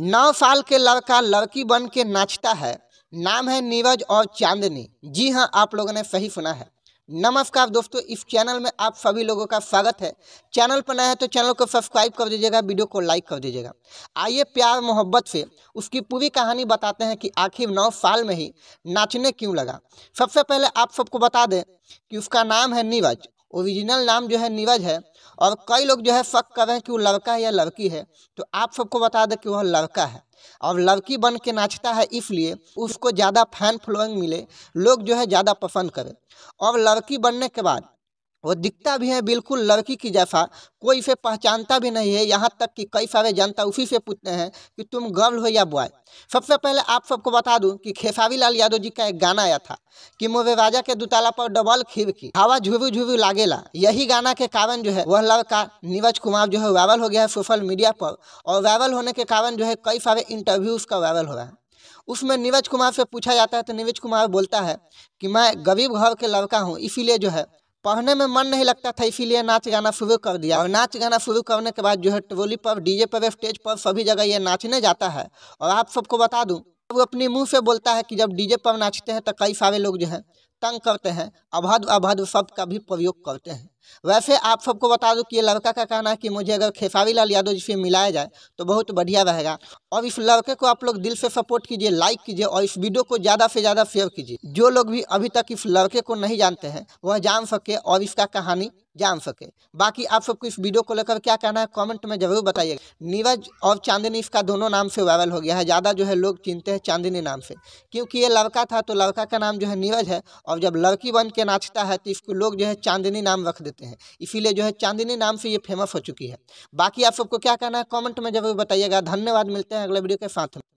नौ साल के लड़का लड़की बन के नाचता है नाम है नीरज और चांदनी जी हाँ आप लोगों ने सही सुना है नमस्कार दोस्तों इस चैनल में आप सभी लोगों का स्वागत है चैनल पर नया है तो चैनल को सब्सक्राइब कर दीजिएगा वीडियो को लाइक कर दीजिएगा आइए प्यार मोहब्बत से उसकी पूरी कहानी बताते हैं कि आखिर नौ साल में ही नाचने क्यों लगा सबसे पहले आप सबको बता दें कि उसका नाम है नीरज ओरिजिनल नाम जो है नीरज है और कई लोग जो है शक कर रहे हैं कि वो लड़का है या लड़की है तो आप सबको बता दें कि वह लड़का है और लड़की बन के नाचता है इसलिए उसको ज़्यादा फैन फॉलोइंग मिले लोग जो है ज़्यादा पसंद करें और लड़की बनने के बाद वो दिखता भी है बिल्कुल लड़की की जैसा कोई इसे पहचानता भी नहीं है यहाँ तक कि कई सारे जनता उसी से पूछते हैं कि तुम गर्ल हो या बॉय सबसे पहले आप सबको बता दूं कि खेसावी लाल यादव जी का एक गाना आया था कि मोवे राजा के दुताला पर डबल खीर की हवा झुबू झुबू लागेला यही गाना के कारण जो है वह लड़का नीरज कुमार जो है वायरल हो गया है सोशल मीडिया पर और वायरल होने के कारण जो है कई सारे इंटरव्यू उसका वायरल हो रहा है उसमें नीरज कुमार से पूछा जाता है तो नीरज कुमार बोलता है कि मैं गरीब घर के लड़का हूँ इसीलिए जो है पढ़ने में मन नहीं लगता था इसीलिए नाच गाना शुरू कर दिया और नाच गाना शुरू करने के बाद जो है ट्रोली पर डीजे पर स्टेज पर सभी जगह ये नाचने जाता है और आप सबको बता दूं वो अपने मुंह से बोलता है कि जब डीजे पर नाचते हैं तो कई सारे लोग जो है तंग करते हैं अभद्र अभद्र शब्द का भी प्रयोग करते हैं वैसे आप सबको बता दूं कि ये लड़का का कहना है कि मुझे अगर खेसारी लाल यादव जी से मिलाया जाए तो बहुत बढ़िया रहेगा और इस लड़के को आप लोग दिल से सपोर्ट कीजिए लाइक कीजिए और इस वीडियो को ज़्यादा से ज़्यादा शेयर कीजिए जो लोग भी अभी तक इस लड़के को नहीं जानते हैं वह जान सके और इसका कहानी जान सके बाकी आप सबको इस वीडियो को लेकर क्या कहना है कमेंट में जरूर बताइए नीरज और चांदनी इसका दोनों नाम से वायरल हो गया है ज़्यादा जो है लोग चिंते हैं चांदनी नाम से क्योंकि ये लड़का था तो लड़का का नाम जो है नीरज है और जब लड़की बन के नाचता है तो इसको लोग जो है चांदनी नाम रख देते हैं इसीलिए जो है चांदनी नाम से ये फेमस हो चुकी है बाकी आप सबको क्या कहना है कमेंट में जरूर बताइएगा धन्यवाद मिलते हैं अगले वीडियो के साथ